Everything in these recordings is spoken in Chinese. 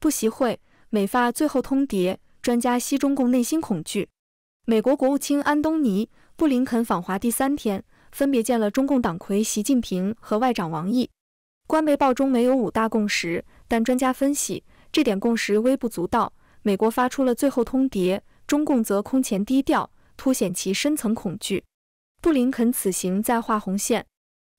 不习会美发最后通牒，专家西中共内心恐惧。美国国务卿安东尼·布林肯访华第三天，分别见了中共党魁习近平和外长王毅。官媒报中没有五大共识，但专家分析这点共识微不足道。美国发出了最后通牒，中共则空前低调，凸显其深层恐惧。布林肯此行在画红线。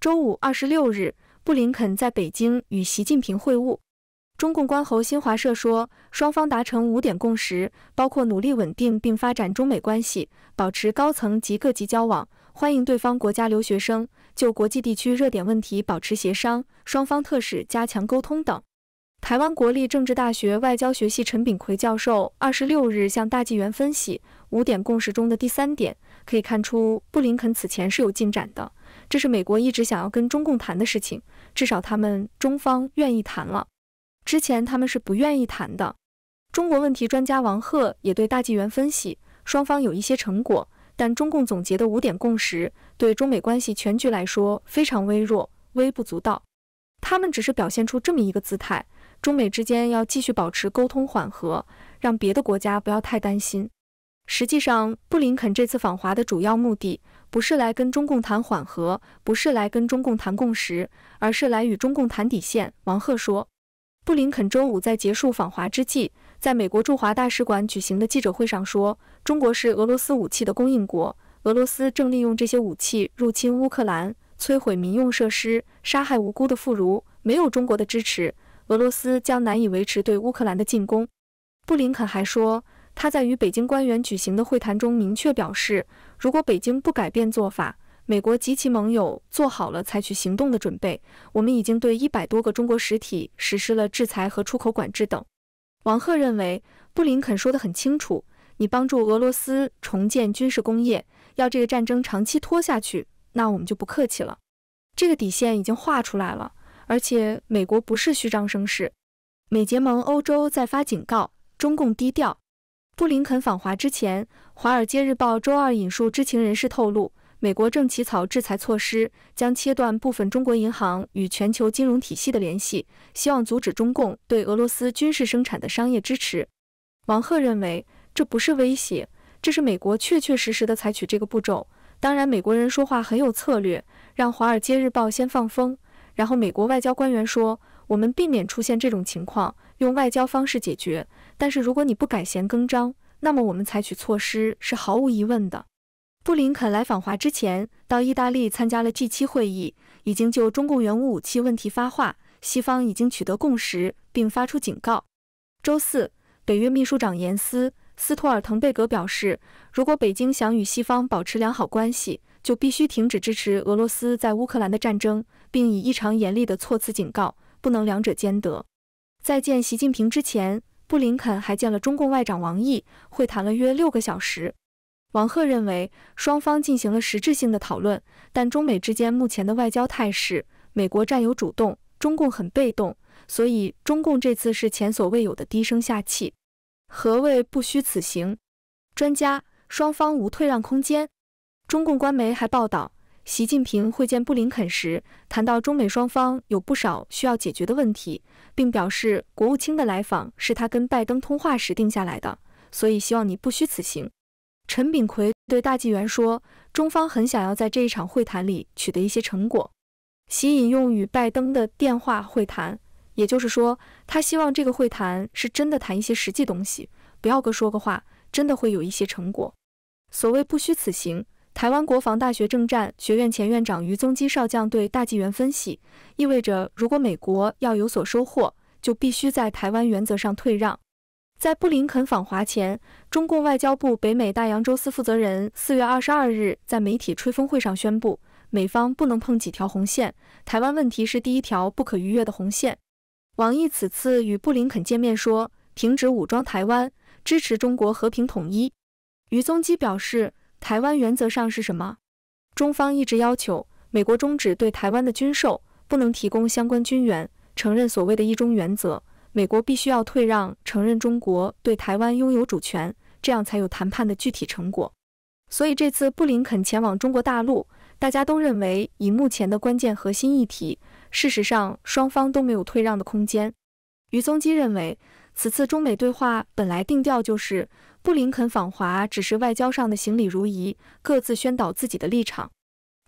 周五二十六日，布林肯在北京与习近平会晤。中共官喉新华社说，双方达成五点共识，包括努力稳定并发展中美关系，保持高层及各级交往，欢迎对方国家留学生，就国际地区热点问题保持协商，双方特使加强沟通等。台湾国立政治大学外交学系陈炳奎教授二十六日向大纪元分析，五点共识中的第三点可以看出，布林肯此前是有进展的，这是美国一直想要跟中共谈的事情，至少他们中方愿意谈了。之前他们是不愿意谈的。中国问题专家王贺也对大纪元分析，双方有一些成果，但中共总结的五点共识对中美关系全局来说非常微弱、微不足道。他们只是表现出这么一个姿态，中美之间要继续保持沟通缓和，让别的国家不要太担心。实际上，布林肯这次访华的主要目的不是来跟中共谈缓和，不是来跟中共谈共识，而是来与中共谈底线。王贺说。布林肯周五在结束访华之际，在美国驻华大使馆举行的记者会上说：“中国是俄罗斯武器的供应国，俄罗斯正利用这些武器入侵乌克兰，摧毁民用设施，杀害无辜的妇孺。没有中国的支持，俄罗斯将难以维持对乌克兰的进攻。”布林肯还说，他在与北京官员举行的会谈中明确表示，如果北京不改变做法，美国及其盟友做好了采取行动的准备。我们已经对一百多个中国实体实施了制裁和出口管制等。王贺认为，布林肯说得很清楚：你帮助俄罗斯重建军事工业，要这个战争长期拖下去，那我们就不客气了。这个底线已经画出来了，而且美国不是虚张声势。美结盟欧洲在发警告，中共低调。布林肯访华之前，华尔街日报周二引述知情人士透露。美国正起草制裁措施，将切断部分中国银行与全球金融体系的联系，希望阻止中共对俄罗斯军事生产的商业支持。王贺认为，这不是威胁，这是美国确确实实的采取这个步骤。当然，美国人说话很有策略，让《华尔街日报》先放风，然后美国外交官员说，我们避免出现这种情况，用外交方式解决。但是如果你不改弦更张，那么我们采取措施是毫无疑问的。布林肯来访华之前，到意大利参加了 G7 会议，已经就中共援乌武器问题发话。西方已经取得共识，并发出警告。周四，北约秘书长严斯·斯托尔滕贝格表示，如果北京想与西方保持良好关系，就必须停止支持俄罗斯在乌克兰的战争，并以异常严厉的措辞警告，不能两者兼得。在见习近平之前，布林肯还见了中共外长王毅，会谈了约六个小时。王鹤认为，双方进行了实质性的讨论，但中美之间目前的外交态势，美国占有主动，中共很被动，所以中共这次是前所未有的低声下气。何谓不虚此行？专家，双方无退让空间。中共官媒还报道，习近平会见布林肯时谈到，中美双方有不少需要解决的问题，并表示国务卿的来访是他跟拜登通话时定下来的，所以希望你不虚此行。陈炳奎对大纪元说：“中方很想要在这一场会谈里取得一些成果。”习引用与拜登的电话会谈，也就是说，他希望这个会谈是真的谈一些实际东西，不要个说个话，真的会有一些成果。所谓不虚此行，台湾国防大学政战学院前院长于宗基少将对大纪元分析，意味着如果美国要有所收获，就必须在台湾原则上退让。在布林肯访华前，中共外交部北美大洋洲司负责人四月二十二日在媒体吹风会上宣布，美方不能碰几条红线，台湾问题是第一条不可逾越的红线。王毅此次与布林肯见面说，停止武装台湾，支持中国和平统一。余宗基表示，台湾原则上是什么？中方一直要求美国终止对台湾的军售，不能提供相关军援，承认所谓的“一中”原则。美国必须要退让，承认中国对台湾拥有主权，这样才有谈判的具体成果。所以这次布林肯前往中国大陆，大家都认为以目前的关键核心议题，事实上双方都没有退让的空间。于宗基认为，此次中美对话本来定调就是，布林肯访华只是外交上的行礼如仪，各自宣导自己的立场。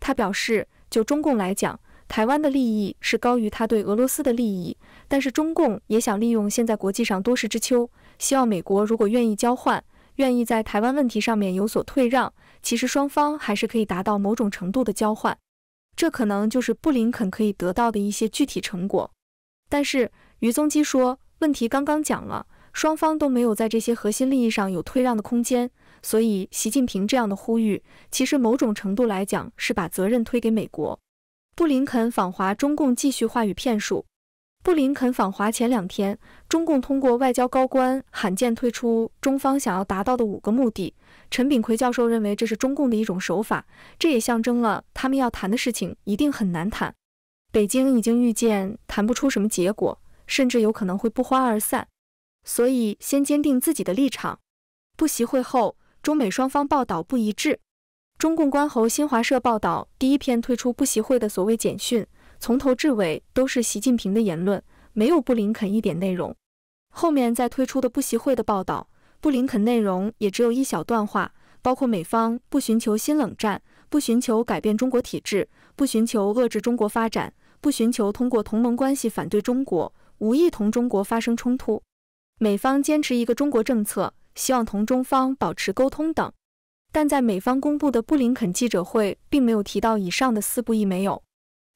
他表示，就中共来讲。台湾的利益是高于他对俄罗斯的利益，但是中共也想利用现在国际上多事之秋，希望美国如果愿意交换，愿意在台湾问题上面有所退让，其实双方还是可以达到某种程度的交换，这可能就是布林肯可以得到的一些具体成果。但是于宗基说，问题刚刚讲了，双方都没有在这些核心利益上有退让的空间，所以习近平这样的呼吁，其实某种程度来讲是把责任推给美国。布林肯访华，中共继续话语骗术。布林肯访华前两天，中共通过外交高官罕见推出中方想要达到的五个目的。陈炳奎教授认为这是中共的一种手法，这也象征了他们要谈的事情一定很难谈。北京已经预见谈不出什么结果，甚至有可能会不欢而散，所以先坚定自己的立场。布习会后，中美双方报道不一致。中共官喉新华社报道，第一篇推出不习会的所谓简讯，从头至尾都是习近平的言论，没有布林肯一点内容。后面再推出的不习会的报道，布林肯内容也只有一小段话，包括美方不寻求新冷战，不寻求改变中国体制，不寻求遏制中国发展，不寻求通过同盟关系反对中国，无意同中国发生冲突，美方坚持一个中国政策，希望同中方保持沟通等。但在美方公布的布林肯记者会，并没有提到以上的四不一没有。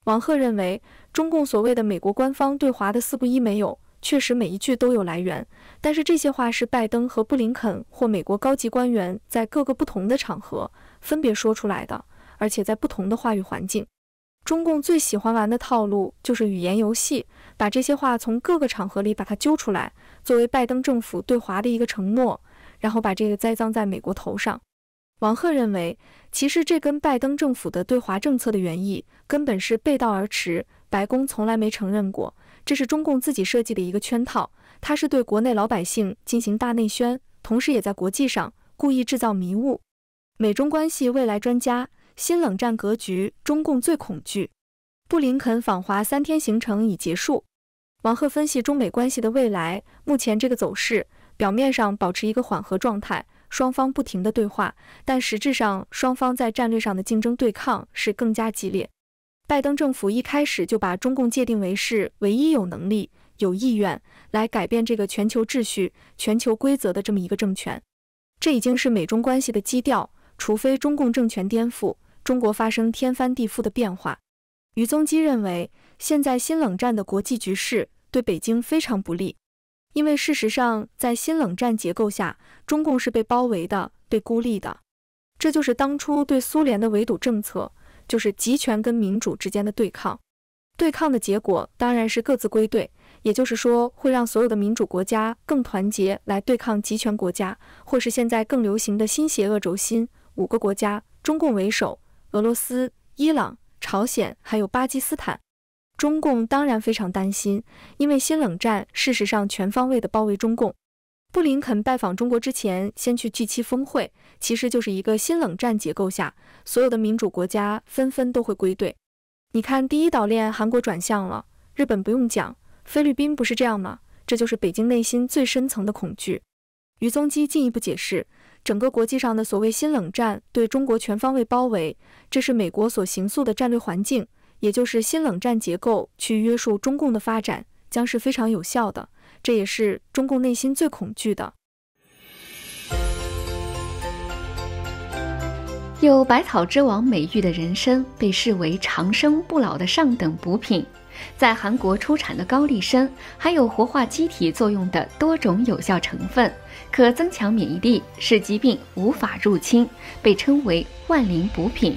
王贺认为，中共所谓的美国官方对华的四不一没有，确实每一句都有来源，但是这些话是拜登和布林肯或美国高级官员在各个不同的场合分别说出来的，而且在不同的话语环境。中共最喜欢玩的套路就是语言游戏，把这些话从各个场合里把它揪出来，作为拜登政府对华的一个承诺，然后把这个栽赃在美国头上。王赫认为，其实这跟拜登政府的对华政策的原意根本是背道而驰。白宫从来没承认过，这是中共自己设计的一个圈套，它是对国内老百姓进行大内宣，同时也在国际上故意制造迷雾。美中关系未来专家，新冷战格局，中共最恐惧。布林肯访华三天行程已结束，王赫分析中美关系的未来，目前这个走势表面上保持一个缓和状态。双方不停的对话，但实质上，双方在战略上的竞争对抗是更加激烈。拜登政府一开始就把中共界定为是唯一有能力、有意愿来改变这个全球秩序、全球规则的这么一个政权，这已经是美中关系的基调。除非中共政权颠覆，中国发生天翻地覆的变化。于宗基认为，现在新冷战的国际局势对北京非常不利。因为事实上，在新冷战结构下，中共是被包围的、被孤立的。这就是当初对苏联的围堵政策，就是集权跟民主之间的对抗。对抗的结果当然是各自归队，也就是说会让所有的民主国家更团结，来对抗集权国家，或是现在更流行的新邪恶轴心五个国家，中共为首，俄罗斯、伊朗、朝鲜还有巴基斯坦。中共当然非常担心，因为新冷战事实上全方位的包围中共。布林肯拜访中国之前，先去 g 七峰会，其实就是一个新冷战结构下，所有的民主国家纷纷都会归队。你看，第一岛链韩国转向了，日本不用讲，菲律宾不是这样吗？这就是北京内心最深层的恐惧。于宗基进一步解释，整个国际上的所谓新冷战对中国全方位包围，这是美国所行塑的战略环境。也就是新冷战结构去约束中共的发展，将是非常有效的。这也是中共内心最恐惧的。有百草之王美誉的人参，被视为长生不老的上等补品。在韩国出产的高丽参，含有活化机体作用的多种有效成分，可增强免疫力，使疾病无法入侵，被称为万灵补品。